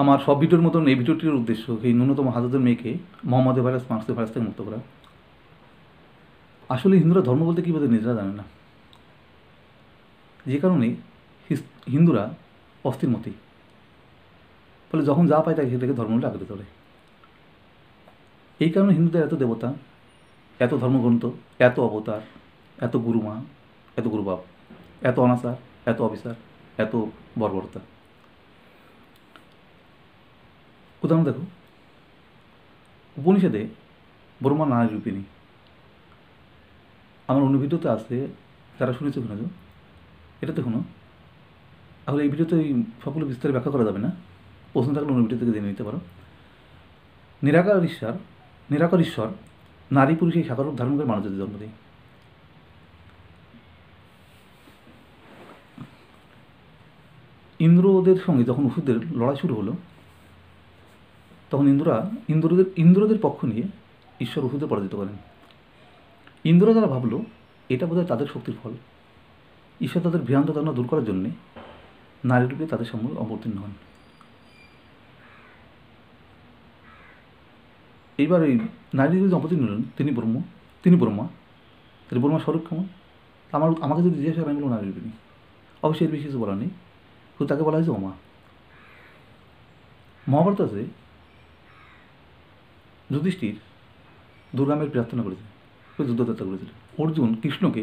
আমার সব ভিডিওর মতন এই ভিডিওটির উদ্দেশ্য এই ন্যূনতম হাজারদের মেয়েকে মোহাম্মদ ভাইরাস মার্সে ভাইরাস থেকে মুক্ত করা আসলে হিন্দুরা ধর্ম বলতে কী বলতে নিজেরা জানে না যে কারণে হিন্দুরা অস্থির মতি ফলে যখন যা পায় তাকে সেটাকে ধর্ম বলে আঁকড়ে ধরে এই কারণে হিন্দুদের এত দেবতা এত ধর্মগ্রন্থ এত অবতার এত গুরুমা এত গুরুবাব এত অনাচার এত অফিসার এত বর্বরতা উদাহরণ দেখো উপনিষদে ব্রহ্মা নারী রূপিণী আমার অন্য ভিডিওতে আসলে যারা শুনেছে শুনেছ এটা কোনো তাহলে এই ভিডিওতে ওই সবগুলো বিস্তারে ব্যাখ্যা করা যাবে না প্রশ্ন থাকলে অন্য ভিডিও থেকে জেনে নিতে পারো নিরাকার ঈশ্বর নিরাকার ঈশ্বর নারী পুরুষ এই সাকারূপ ধারণ করে মানুষের জন্ম দেয় ইন্দ্রদের সঙ্গে যখন ওষুধের লড়াই শুরু হলো তখন ইন্দ্ররা ইন্দ্রদের ইন্দ্রদের পক্ষ নিয়ে ঈশ্বর উহুতে পরাজিত করেন ইন্দ্র তারা ভাবল এটা বোধহয় তাদের শক্তির ফল ঈশ্বর তাদের ভ্রান্ত ধারণা দূর করার জন্যে নারীরূপে তাদের সামনে অবতীর্ণ হন এইবার এই নারী যদি অবতীর্ণ হলেন তিনি ব্রহ্ম তিনি ব্রহ্মা তিনি ব্রহ্মা স্বরূপ কেমন আমার আমাকে যদি জিজ্ঞাসা করেন আমি নারী রূপিণী অবশ্যই এর বেশি কিছু বলার নেই শুধু তাকে বলা হয়েছে ওমা মহাভারত আছে যুধিষ্ঠির দুর্গামের প্রার্থনা করেছিলেন যুদ্ধযাত্রা করেছিলেন অর্জুন কৃষ্ণকে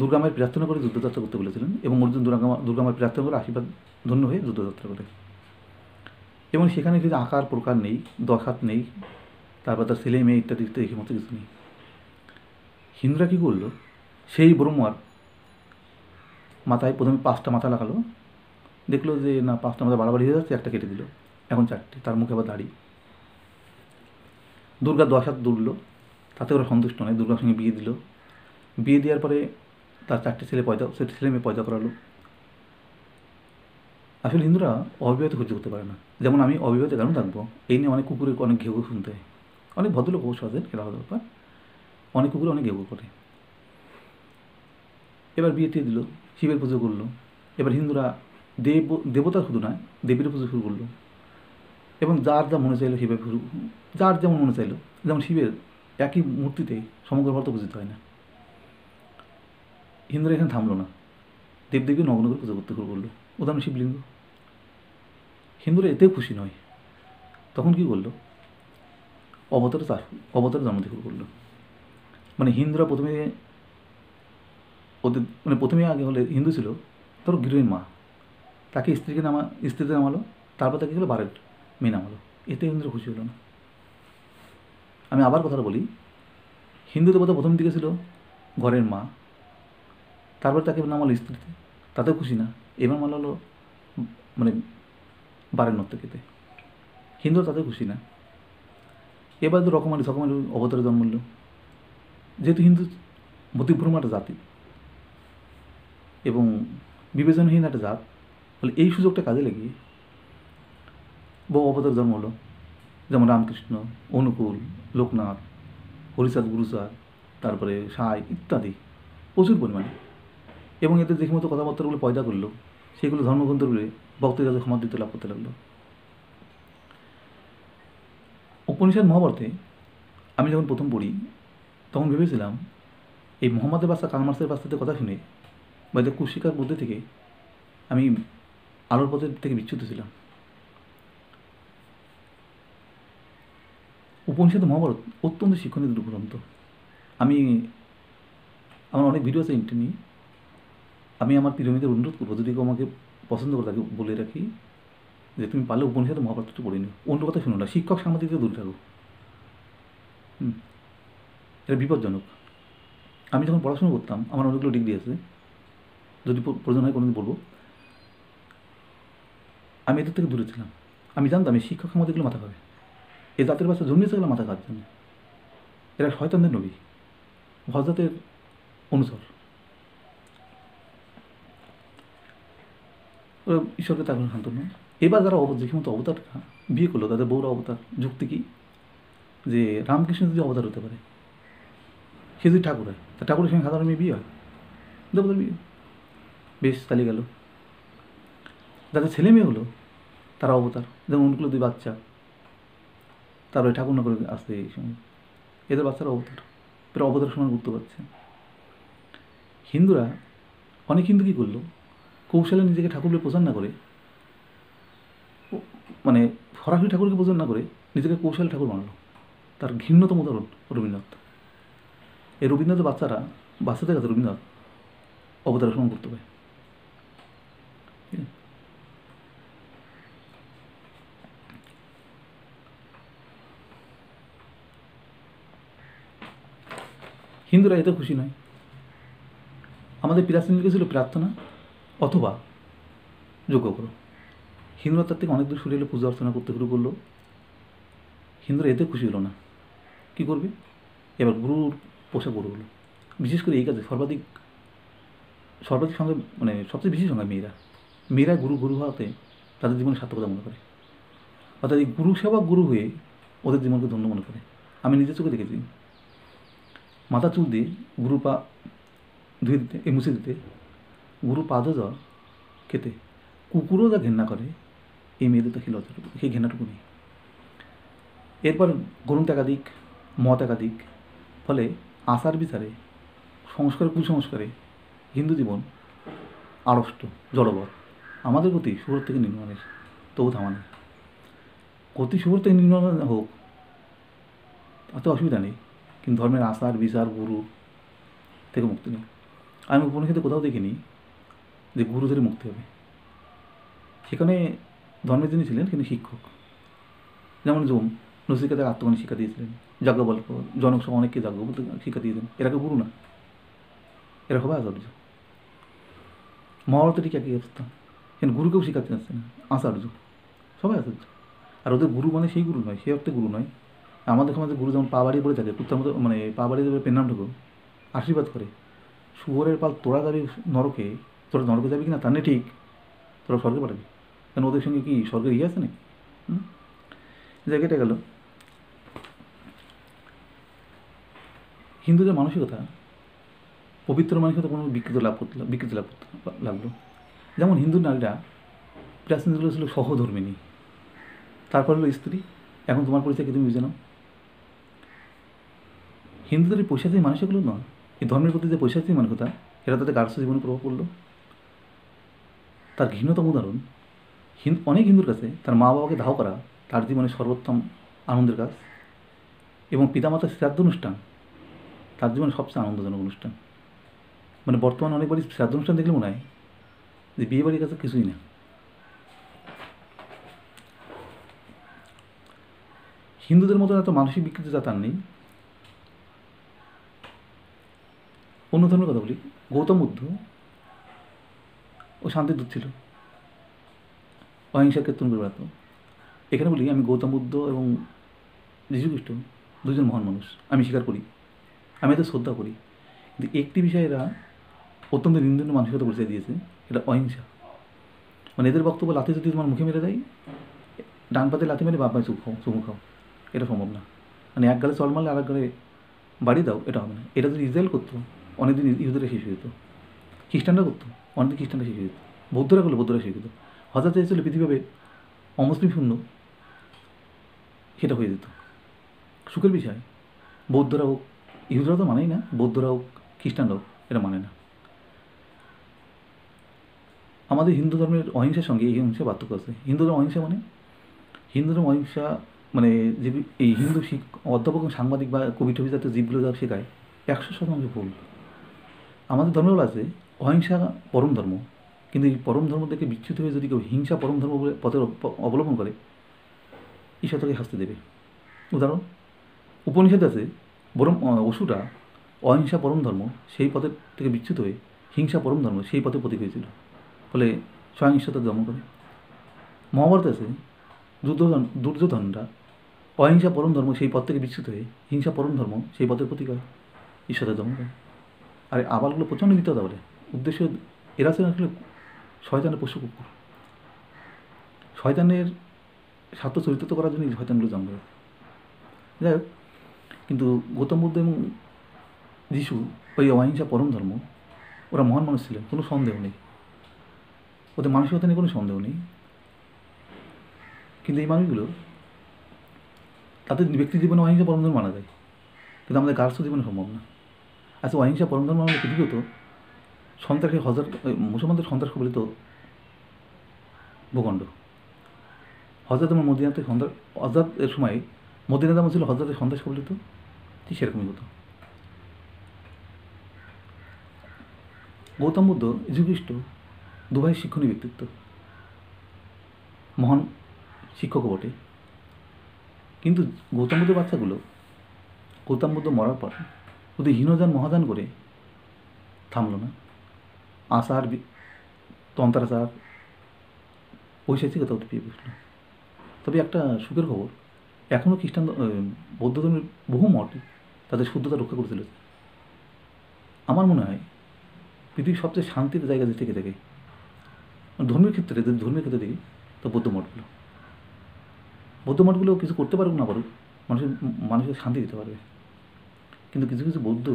দুর্গামের প্রার্থনা করে যুদ্ধযাত্রা করতে বলেছিলেন এবং অর্জুন দুর্গামা দুর্গামের প্রার্থনা করে আশীর্বাদ ধন্য হয়ে যুদ্ধযাত্রা করে এবং সেখানে যদি আকার প্রকার নেই দরখাত নেই তারপর তার ছেলে মেয়ে ইত্যাদি ইত্যাদি এই মতো কিছু নেই হিন্দুরা কী করলো সেই ব্রহ্মার মাথায় প্রথমে পাঁচটা মাথা লাগালো দেখলো যে না পাঁচটা মাথা বাড়াবাড়ি হয়ে যাচ্ছে একটা কেটে দিল এখন চারটে তার মুখে আবার দাঁড়িয়ে দুর্গা দশ হাত দুলল তাতে ওরা সন্তুষ্ট নয় দুর্গার সঙ্গে বিয়ে দিল বিয়ে দেওয়ার পরে তার চারটে ছেলে পয়দা ছেলে মেয়ে পয়দা করালো আসলে হিন্দুরা অবিবাহিত খুঁজে করতে পারে না যেমন আমি অবিবাহিত কেন থাকবো এই নিয়ে অনেক কুকুরের অনেক ঘেউ শুনতে হয় অনেক ভদ্রলোক অবশ্য আছেন খেলা আলাদা ব্যাপার অনেক কুকুর অনেক ঘেউ করে এবার বিয়ে দিয়ে দিল শিবের পুজো করলো এবার হিন্দুরা দেব দেবতা শুধু নয় দেবীর পুজো শুরু করলো এবং যার যা মনে চাইলো সেভাবে ফুরু যার যেমন মনে চাইলো যেমন শিবের একই মূর্তিতে সমগ্র ভারত পূজিত হয় না হিন্দুরা এখানে থামলো না দেবদেবী নগ্ন করে পুজো করতে শুরু করলো উদাহরণ শিবলিঙ্গ হিন্দুরা এতেও খুশি নয় তখন কি করলো অবতার চাষ অবতার জন্মতে শুরু করলো মানে হিন্দুরা প্রথমে ওদের মানে প্রথমে আগে হলে হিন্দু ছিল ধরো গৃহীন মা তাকে স্ত্রীকে নামা স্ত্রীতে নামালো তারপর তাকে গেলো বারেট মেনে আমল এতে ইন্দ্র খুশি হলো না আমি আবার কথাটা বলি হিন্দু দেবতা প্রথম দিকে ছিল ঘরের মা তারপর তাকে নামালো স্ত্রীতে তাতেও খুশি না এবার মালা মানে হলো মানে বারের নর্তকীতে হিন্দু তাতেও খুশি না এবার তো রকমারি সকমারি অবতারে জন্ম নিল যেহেতু হিন্দু মতিভ্রম একটা জাতি এবং বিবেচনহীন একটা জাত ফলে এই সুযোগটা কাজে লাগিয়ে বহু অবতার জন্ম হলো যেমন রামকৃষ্ণ অনুকূল লোকনাথ হরিচাঁদ গুরুচাঁদ তারপরে সাই ইত্যাদি প্রচুর পরিমাণে এবং এদের যে মতো কথাবার্তাগুলো পয়দা করলো সেগুলো ধর্মগ্রন্থগুলি ভক্তের কাছে ক্ষমা দিতে লাভ করতে লাগলো উপনিষদ মহাভারতে আমি যখন প্রথম পড়ি তখন ভেবেছিলাম এই মোহাম্মদের বাস্তা কালমার্সের বাস্তাতে কথা শুনে বা এদের কুশিকার বুদ্ধি থেকে আমি আলোর পথের থেকে বিচ্যুত ছিলাম উপনিষদ মহাভারত অত্যন্ত শিক্ষণীয় দুটো গ্রন্থ আমি আমার অনেক ভিডিও আছে ইন্টার নিয়ে আমি আমার প্রিয়মিদের অনুরোধ করবো যদি কেউ আমাকে পছন্দ করে তাকে বলে রাখি যে তুমি পারলে উপনিষদ মহাভারতটা পড়ে নিও অন্য কথা শুনো না শিক্ষক সাংবাদিকদের দূরে থাকো হুম এটা বিপজ্জনক আমি যখন পড়াশোনা করতাম আমার অনেকগুলো ডিগ্রি আছে যদি প্রয়োজন হয় কোনোদিন বলবো আমি এদের থেকে দূরে ছিলাম আমি জানতাম এই শিক্ষক সাংবাদিকগুলো মাথা খাবে এই জাতের বাচ্চা জন্মিয়েছে গেল মাথা খাচ্ছেন জন্য এরা শয়তানদের নবী হজরতের অনুসর ঈশ্বরকে তার শান্ত নয় এবার যারা যে মতো অবতার বিয়ে করলো তাদের বৌর অবতার যুক্তি কি যে রামকৃষ্ণ যদি অবতার হতে পারে সে যদি ঠাকুর হয় তা ঠাকুরের সঙ্গে সাধারণ মেয়ে বিয়ে হয় দেবতার বিয়ে বেশ চালিয়ে গেল যাদের ছেলে মেয়ে হলো তারা অবতার যেমন অনেকগুলো দুই বাচ্চা তারপরে ঠাকুরনগরে আসতে এই সময় এদের বাচ্চারা অবতার প্রায় অবতার সমান গুরুত্ব পাচ্ছে হিন্দুরা অনেক হিন্দু কী করলো কৌশলে নিজেকে ঠাকুরকে প্রচার না করে মানে ফরাসি ঠাকুরকে প্রচার না করে নিজেকে কৌশল ঠাকুর বানালো তার ঘৃণ্যতম উদাহরণ রবীন্দ্রনাথ এই রবীন্দ্রনাথের বাচ্চারা বাচ্চাদের কাছে রবীন্দ্রনাথ অবতার সমান করতে পারে হিন্দুরা এতে খুশি নয় আমাদের পিরাসিন লিখেছিল প্রার্থনা অথবা যোগ্য করো হিন্দুরা তার থেকে অনেক দূর সরে এলে পুজো অর্চনা করতে শুরু করলো হিন্দুরা এতে খুশি হলো না কি করবে এবার গুরুর পোশাক গরু হলো বিশেষ করে এই কাজে সর্বাধিক সর্বাধিক সঙ্গে মানে সবচেয়ে বেশি সঙ্গে মেয়েরা মেয়েরা গুরু গুরু হওয়াতে তাদের জীবনে সার্থকতা মনে করে অর্থাৎ এই গুরু সেবা গুরু হয়ে ওদের জীবনকে ধন্য মনে করে আমি নিজের চোখে দেখেছি মাথা চুল দিয়ে গুরু পা ধুয়ে দিতে এ মুছে দিতে গুরু পাদ জ্বর খেতে কুকুরও যা ঘেন্না করে এই মেয়েদের তো সেই লজ্জাটুকু সেই ঘেন্নাটুকু নেই এরপর গরুণ একাধিক মত একাধিক ফলে আচার বিচারে সংস্কার কুসংস্কারে হিন্দু জীবন আড়ষ্ট জড়বৎ আমাদের গতি শুভর থেকে নির্মাণের তবু থামানে গতি শুভর থেকে নির্মাণ হোক অত অসুবিধা নেই কিন্তু ধর্মের আচার বিচার গুরু থেকে মুক্তি নেই আমি উপনিষদে কোথাও দেখিনি যে গুরু থেকে মুক্তি হবে সেখানে ধর্মের যিনি ছিলেন তিনি শিক্ষক যেমন জম নসিকা তাকে শিক্ষা দিয়েছিলেন যাজ্ঞবল্প সব অনেককে যাজ্ঞ বলতে শিক্ষা দিয়েছেন এরা গুরু না এরা হবে আচার্য মহাভারতের ঠিক একই অবস্থা কিন্তু গুরুকেও শিখাতে আসছে না আচার্য সবাই আচার্য আর ওদের গুরু মানে সেই গুরু নয় সে অর্থে গুরু নয় আমাদের আমাদের গুরু যেমন পা বাড়িয়ে বলে থাকে পুত্র মতো মানে পা বাড়িয়ে দেবে পেন ঢুকো আশীর্বাদ করে শুভরের পাল তোরা যাবি নরকে তোরা নরকে যাবি কি না তার ঠিক তোরা স্বর্গে পাঠাবি কেন ওদের সঙ্গে কি স্বর্গে ইয়ে আছে নাকি যাই কেটে গেল হিন্দুদের মানসিকতা পবিত্র মানসিকতা কোনো বিকৃত লাভ করতে বিকৃত লাভ করতে লাগলো যেমন হিন্দু নারীরা প্রাচীন ছিল সহধর্মিনী তারপর হলো স্ত্রী এখন তোমার পরিচয় কি তুমি বুঝে নাও হিন্দুদের এই পৈশাচী মানুষ এগুলো নয় এই ধর্মের প্রতি যে পৈশাচী মানকতা এরা তাদের গার্স জীবনে প্রভাব পড়লো তার ঘৃণতম উদাহরণ হিন্দু অনেক হিন্দুর কাছে তার মা বাবাকে ধাও করা তার জীবনে সর্বোত্তম আনন্দের কাজ এবং পিতামাতার শ্রাদ্ধ অনুষ্ঠান তার জীবনে সবচেয়ে আনন্দজনক অনুষ্ঠান মানে বর্তমানে অনেক বাড়ি শ্রাদ্ধ অনুষ্ঠান দেখলে মনে হয় যে বিয়ে বাড়ির কাছে কিছুই না হিন্দুদের মতো এত মানসিক বিকৃতি যা তার নেই অন্য ধর্মের কথা বলি গৌতম বুদ্ধ ও শান্তির দূত ছিল অহিংসাকে তুঙ্গে বেড়াত এখানে বলি আমি গৌতম বুদ্ধ এবং যীশুখ্রিস্ট দুজন মহান মানুষ আমি স্বীকার করি আমি এদের শ্রদ্ধা করি কিন্তু একটি বিষয় এরা অত্যন্ত নিন্দনীয় মানসিকতা পরিচয় দিয়েছে এটা অহিংসা মানে এদের বক্তব্য লাথি যদি তোমার মুখে মেরে দেয় ডান পাতে লাথি মেরে বাপ মায় খাও চুমু খাও এটা সম্ভব না মানে এক গালে চল মারলে আর এক গালে বাড়ি দাও এটা হবে না এটা যদি ইসরায়েল করতো অনেকদিন ইহুদিরা শেষ হয়ে যেত খ্রিস্টানরা করতো অনেকদিন খ্রিস্টানরা শেষ হয়ে যেত বৌদ্ধরা করলো বৌদ্ধরা শেষ হয়ে যেত হজরত চাইছিল পৃথিবী হবে অমুসলিম শূন্য সেটা হয়ে যেত সুখের বিষয় বৌদ্ধরা হোক ইহুদরা তো মানেই না বৌদ্ধরা হোক খ্রিস্টানরা হোক এটা মানে না আমাদের হিন্দু ধর্মের অহিংসার সঙ্গে এই অহিংসা পার্থক্য আছে হিন্দু ধর্ম অহিংসা মানে হিন্দু ধর্ম অহিংসা মানে যে এই হিন্দু শিখ অধ্যাপক সাংবাদিক বা কবি টবি যাতে জীবগুলো যা শেখায় একশো শতাংশ ভুল আমাদের বলা আছে অহিংসা পরম ধর্ম কিন্তু এই পরম ধর্ম থেকে বিচ্ছুত হয়ে যদি কেউ হিংসা পরম ধর্ম বলে পথে অবলম্বন করে ঈশ্বর তাকে শাস্তি দেবে উদাহরণ উপনিষদ আছে বরম অসুটা অহিংসা পরম ধর্ম সেই পথে থেকে বিচ্ছুত হয়ে হিংসা পরম ধর্ম সেই পথে প্রতীক হয়েছিল ফলে স্বয়ং ঈশ্বর দমন করে মহাভারত আছে দুর্যোধন দুর্যোধনটা অহিংসা পরম ধর্ম সেই পথ থেকে বিচ্ছুত হয়ে হিংসা পরম ধর্ম সেই পথের প্রতীক হয় ঈশ্বরের দমন করে আর আবালগুলো প্রচণ্ড দিতে হবে বলে উদ্দেশ্য এরা ছিল আসলে শয়তানের পশু কুকুর শয়তানের স্বার্থ চরিত্র তো করার জন্য শয়তানগুলো জন্ম যাই হোক কিন্তু গৌতম বুদ্ধ এবং যিশু ওই অহিংসা পরম ধর্ম ওরা মহান মানুষ ছিলেন কোনো সন্দেহ নেই ওদের মানসিকতা নিয়ে কোনো সন্দেহ নেই কিন্তু এই মানুষগুলো তাদের ব্যক্তি জীবনে অহিংসা পরম ধর্ম মানা যায় কিন্তু আমাদের গার্হস্থ্য জীবনে সম্ভব না আজকে অহিংসা আমাদের পৃথিবী পৃথিবীত সন্ত্রাসী হজর মুসলমানদের সন্ত্রাস কবলিত ভূখণ্ড হজরত আমার মদিনাতে সন্ত্রাস হজরত এর সময় মদিনাতে আমার ছিল হজরতের সন্ত্রাস কবলিত ঠিক সেরকমই হতো গৌতম বুদ্ধ যীশুখ্রিস্ট দুভাই শিক্ষণীয় ব্যক্তিত্ব মহান শিক্ষকও বটে কিন্তু গৌতম বুদ্ধের বাচ্চাগুলো গৌতম বুদ্ধ মরার পর শুধু হীনযান মহাজন করে থামল না আসার তন্ত্রাচার পৈশাচিকতা পেয়ে বসল তবে একটা সুখের খবর এখনও খ্রিস্টান বৌদ্ধ ধর্মের বহু মঠ তাদের শুদ্ধতা রক্ষা করে চলেছে আমার মনে হয় পৃথিবীর সবচেয়ে শান্তির জায়গা যে থেকে থাকে ধর্মের ক্ষেত্রে যদি ধর্মীয় ক্ষেত্রে দেখি তো বৌদ্ধ মঠগুলো বৌদ্ধ মঠগুলো কিছু করতে পারুক না পারুক মানুষের মানুষের শান্তি দিতে পারবে কিন্তু কিছু কিছু বৌদ্ধ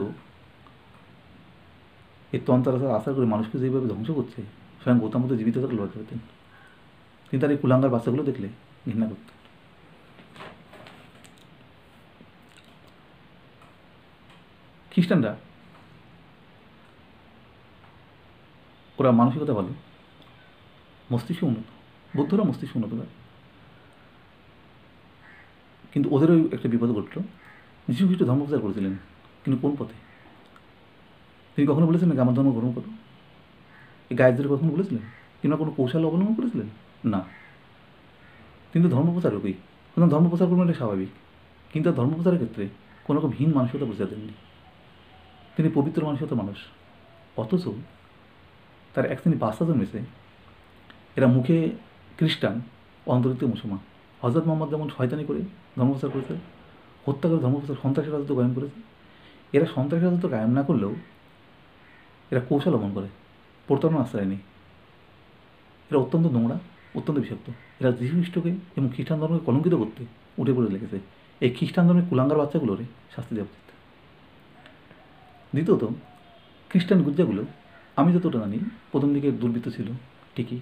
এই তন্ত্র আশা করে মানুষকে যেভাবে ধ্বংস করছে স্বয়ং গৌতম বুদ্ধ জীবিত থাকলে লজ্জা পেতেন তিনি তার এই কুলাঙ্গার বাচ্চাগুলো দেখলে ঘৃণা করতেন খ্রিস্টানরা ওরা মানসিকতা ভালো মস্তিষ্ক উন্নত বৌদ্ধরা মস্তিষ্ক উন্নত কিন্তু ওদেরও একটা বিপদ ঘটলো যীশু খ্রিস্ট ধর্ম প্রচার করেছিলেন কিন্তু কোন পথে তিনি কখনো বলেছিলেন নাকি আমার ধর্ম গ্রহণ করো এই গায়েদের কখনো বলেছিলেন কিংবা কোনো কৌশল অবলম্বন করেছিলেন না তো ধর্ম প্রচারকই কোথাও ধর্ম প্রচার করবেন এটা স্বাভাবিক কিন্তু ধর্ম প্রচারের ক্ষেত্রে কোনো রকম হীন মানসিকতা প্রচার দেননি তিনি পবিত্র মানসিকতা মানুষ অথচ তার এক শ্রেণী বাস্তা জন্মেছে এরা মুখে খ্রিস্টান অন্তরিত মুসলমান হজরত মোহাম্মদ যেমন শয়তানি করে ধর্ম প্রচার করেছে হত্যা করে ধর্মপ্রচার সন্ত্রাসী রাজত্ব কায়েম করেছে এরা সন্ত্রাসী রাজত্ব কায়েম না করলেও এরা কৌশল অমন করে প্রতারণা আশ্রয় নেই এরা অত্যন্ত নোংরা অত্যন্ত বিষাক্ত এরা যীশুখ্রিস্টকে এবং খ্রিস্টান ধর্মকে কলঙ্কিত করতে উঠে পড়ে লেগেছে এই খ্রিস্টান ধর্মের কুলাঙ্গার বাচ্চাগুলোরে শাস্তি দেওয়া উচিত দ্বিতীয়ত খ্রিস্টান গুজ্জাগুলো আমি যতটা জানি প্রথম দিকে দুর্বৃত্ত ছিল ঠিকই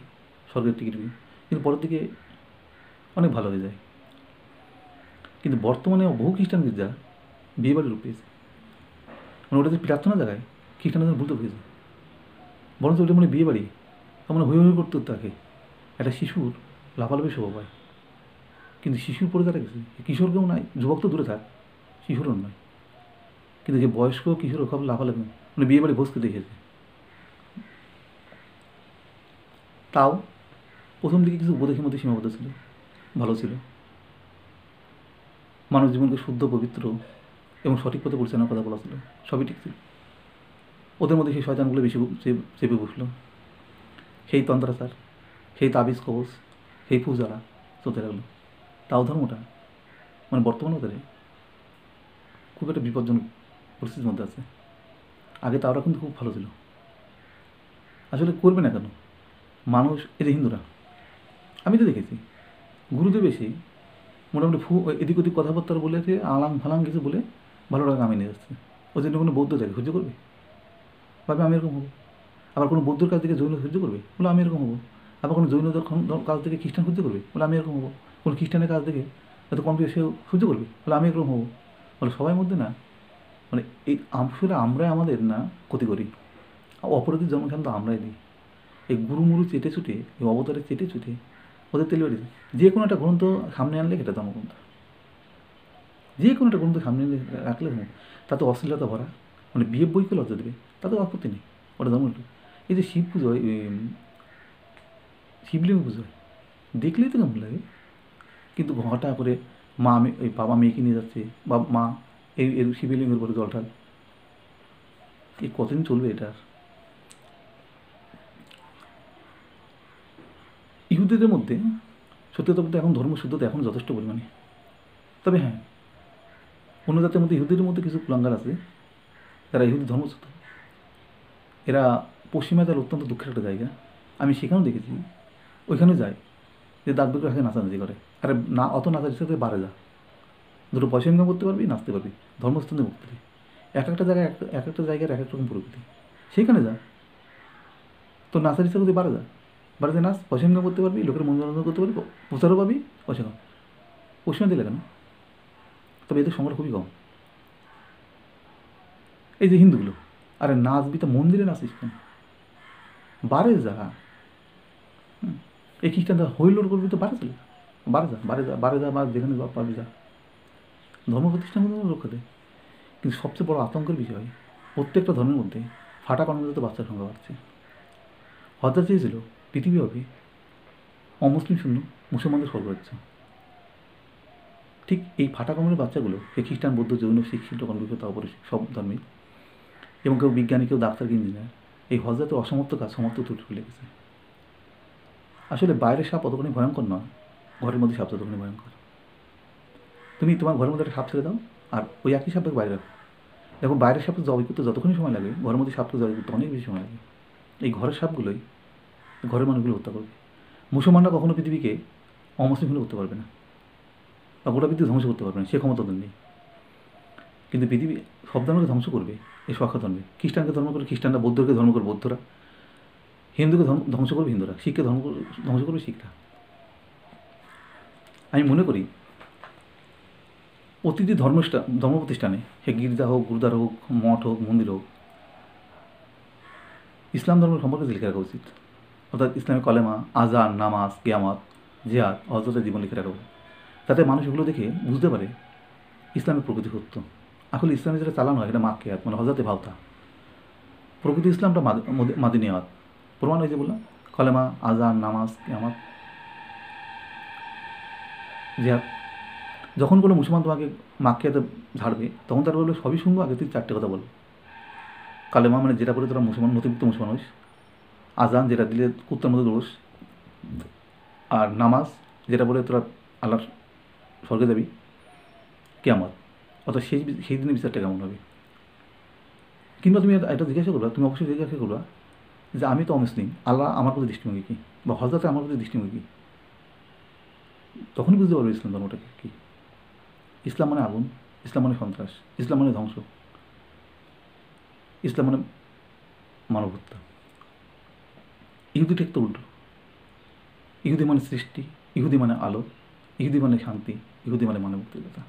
সরকারের টিকিট কিন্তু পরের দিকে অনেক ভালো হয়ে যায় কিন্তু বর্তমানে বহু খ্রিস্টান গির্জা বিয়েবাড়ি রূপ পেয়েছে মানে ওটা যে প্রার্থনা জায়গায় খ্রিস্টানদের ভুলতে পেরেছে বরঞ্চ ওটা মানে বিয়েবাড়ি মানে হয়ে হয়ে করতে তাকে একটা শিশুর লাফালাফি শোভা পায় কিন্তু শিশুর পরে তারা গেছে কিশোর কেউ নাই যুবক তো দূরে থাক শিশুরও নয় কিন্তু যে বয়স্ক কিশোর সব লাফালাফি মানে বিয়েবাড়ি ভোজকে দেখেছে তাও প্রথম দিকে কিছু উপদেশের মধ্যে সীমাবদ্ধ ছিল ভালো ছিল মানব জীবনকে শুদ্ধ পবিত্র এবং সঠিক পথে পরিচালনার কথা বলা ছিল সবই ঠিক ছিল ওদের মধ্যে সেই শয়তানগুলো বেশি চেপে বসল সেই তন্ত্রাচার সেই তাবিজ কবচ সেই পূজারা চলতে লাগলো তাও ধর্মটা মানে বর্তমানে ওদের খুব একটা বিপজ্জনক পরিস্থিতির মধ্যে আছে আগে তাওরা কিন্তু খুব ভালো ছিল আসলে করবে না কেন মানুষ এদের হিন্দুরা আমি তো দেখেছি গুরুদেব এসে মোটামুটি ফু এদিক ওদিক কথাবার্তা বলে আলাং ফালাং কিছু বলে ভালো টাকা কামিয়ে নিয়ে যাচ্ছে ওই জন্য কোনো বৌদ্ধ তাকে সহ্য করবে ভাবে আমি এরকম হবো আবার কোনো বৌদ্ধর কাছ থেকে জৈন সহ্য করবে বলে আমি এরকম হবো আবার কোনো জৈন কাছ থেকে খ্রিস্টান সহ্য করবে বলে আমি এরকম হবো কোনো খ্রিস্টানের কাছ থেকে হয়তো কম সে সহ্য করবে বলে আমি এরকম হবো বলে সবাই মধ্যে না মানে এই আসলে আমরাই আমাদের না ক্ষতি করি অপরাধীর জন্মখান তো আমরাই দিই এই গুরুমুরু চেটে ছুটে এই অবতারে চেটে ছুটে প্রদীপ তেলিবাড়ি যে কোনো একটা গ্রন্থ সামনে আনলে সেটা ধর্মগ্রন্থ যে কোনো একটা গ্রন্থ সামনে আনলে রাখলে তাতে অশ্লীলতা ভরা মানে বিয়ে বই করে লজ্জা দেবে তাতে আপত্তি নেই ওটা ধর্মগ্রন্থ এই যে শিব পুজো হয় শিবলিঙ্গ পুজো হয় দেখলেই তো কেমন লাগে কিন্তু ঘটা করে মা ওই বাবা মেয়েকে নিয়ে যাচ্ছে বা মা এই শিবলিঙ্গের উপরে জল ঠাল এই কতদিন চলবে এটা ইহুদিদের মধ্যে সত্যতা বলতে এখন ধর্ম শুদ্ধতা এখন যথেষ্ট পরিমাণে তবে হ্যাঁ অন্য জাতের মধ্যে ইহুদের মধ্যে কিছু কুলাঙ্গার আছে যারা ইহুদি ধর্ম এরা পশ্চিমা তার অত্যন্ত দুঃখের একটা জায়গা আমি সেখানেও দেখেছি ওইখানে যায় যে দাঁত দুটো হাতে নাচানাচি করে আরে না অত নাচানাচি সাথে বাড়ে যা দুটো পয়সা ইনকাম করতে পারবি নাচতে পারবি ধর্মস্থানে মুক্ত এক একটা জায়গায় এক একটা জায়গার এক এক রকম প্রকৃতি সেইখানে যা তো ইচ্ছা সাথে বাড়ে যা বাড়িতে নাচ পছন্দ করতে পারবি লোকের মনোরঞ্জন করতে পারবি প্রচারও পাবি পছন্দ কম পশ্চিমা দিলে কেন তবে এদের সংখ্যা খুবই কম এই যে হিন্দুগুলো আরে নাচবি তো মন্দিরে নাচিস কেন বারে যা এই খ্রিস্টান খ্রিস্টানরা হৈলোড করবি তো বারে চলে বারে যা বারে যা বারে যা বা যেখানে যা পারবি যা ধর্ম প্রতিষ্ঠান রক্ষা দেয় কিন্তু সবচেয়ে বড় আতঙ্কের বিষয় প্রত্যেকটা ধর্মের মধ্যে ফাটা তো বাচ্চার সংখ্যা বাড়ছে হতাশ চেয়েছিল পৃথিবী হবে অমুসলিম শূন্য মুসলমানদের স্বর্গ হচ্ছে ঠিক এই ফাটা কমের বাচ্চাগুলো সে খ্রিস্টান বৌদ্ধ যৌন শিখ শিল্প কর্মীকে তা সব ধর্মের এবং কেউ বিজ্ঞানী কেউ ডাক্তার কেউ ইঞ্জিনিয়ার এই হজরতে অসমর্থ কাজ সমর্থ ত্রুটি লেগেছে আসলে বাইরের সাপ অতখানি ভয়ঙ্কর নয় ঘরের মধ্যে সাপ ততখানি ভয়ঙ্কর তুমি তোমার ঘরের মধ্যে একটা সাপ ছেড়ে দাও আর ওই একই সাপ বাইরে রাখো দেখো বাইরের সাপকে জবাই করতে যতক্ষণ সময় লাগে ঘরের মধ্যে সাপকে জবাই করতে অনেক বেশি সময় লাগে এই ঘরের সাপগুলোই ঘরের মানুষগুলো হত্যা করবে মুসলমানরা কখনো পৃথিবীকে অমুসলিমগুলো করতে পারবে না বা গোটা পৃথিবী ধ্বংস করতে পারবে না সে ক্ষমতা নেই কিন্তু পৃথিবী সব ধর্মকে ধ্বংস করবে এই সখা ধর্মে খ্রিস্টানকে ধর্ম করে খ্রিস্টানরা বৌদ্ধকে ধর্ম করে বৌদ্ধরা হিন্দুকে ধর্ম ধ্বংস করবে হিন্দুরা শিখকে ধর্ম ধ্বংস করবে শিখরা আমি মনে করি অতিথি ধর্ম ধর্ম প্রতিষ্ঠানে সে গির্জা হোক গুরুদ্বার হোক মঠ হোক মন্দির হোক ইসলাম ধর্মের সম্পর্কে লিখে রাখা উচিত অর্থাৎ ইসলামী কলেমা আজান নামাজ কেয়ামত জিয়াদ হজরতের জীবন লিখে রাখবো তাতে মানুষ এগুলো দেখে বুঝতে পারে ইসলামের প্রকৃতি সত্য আসলে ইসলামের যেটা চালানো হয় এটা মাকেয়াত মানে হজরতে ভাবতা প্রকৃতি ইসলামটা মাদিনিয়াত প্রমাণ হয়েছে বললাম কলেমা আজান নামাজ কেয়ামত জিয়াদ যখন কোনো মুসলমান তোমাকে মাকিয়াতে ঝাড়বে তখন তারা বলবে সবই শুনবো আগে তুই চারটে কথা বল কালেমা মানে যেটা করে তোরা মুসলমান নথিভুক্ত মুসলমান হইস আজান যেটা দিলে কুত্তার মধ্যে দোষ আর নামাজ যেটা বলে তোরা আল্লাহর স্বর্গে যাবি কেমন অর্থাৎ সেই সেই দিনের বিচারটা কেমন হবে কিংবা তুমি এটা জিজ্ঞাসা করবা তুমি অবশ্যই জিজ্ঞাসা করবা যে আমি তো অমুসলিম আল্লাহ আমার প্রতি দৃষ্টিভঙ্গি কী বা হজরতে আমার প্রতি দৃষ্টিভঙ্গি কী তখনই বুঝতে পারবে ইসলাম ধর্মটাকে কী ইসলাম মানে আগুন ইসলাম মানে সন্ত্রাস ইসলাম মানে ধ্বংস ইসলাম মানে মানবতা ইহুদিটা একটু উল্টো ইহুদি মানে সৃষ্টি ইহুদি মানে আলো ইহুদি মানে শান্তি ইহুদি মানে মানবিকতা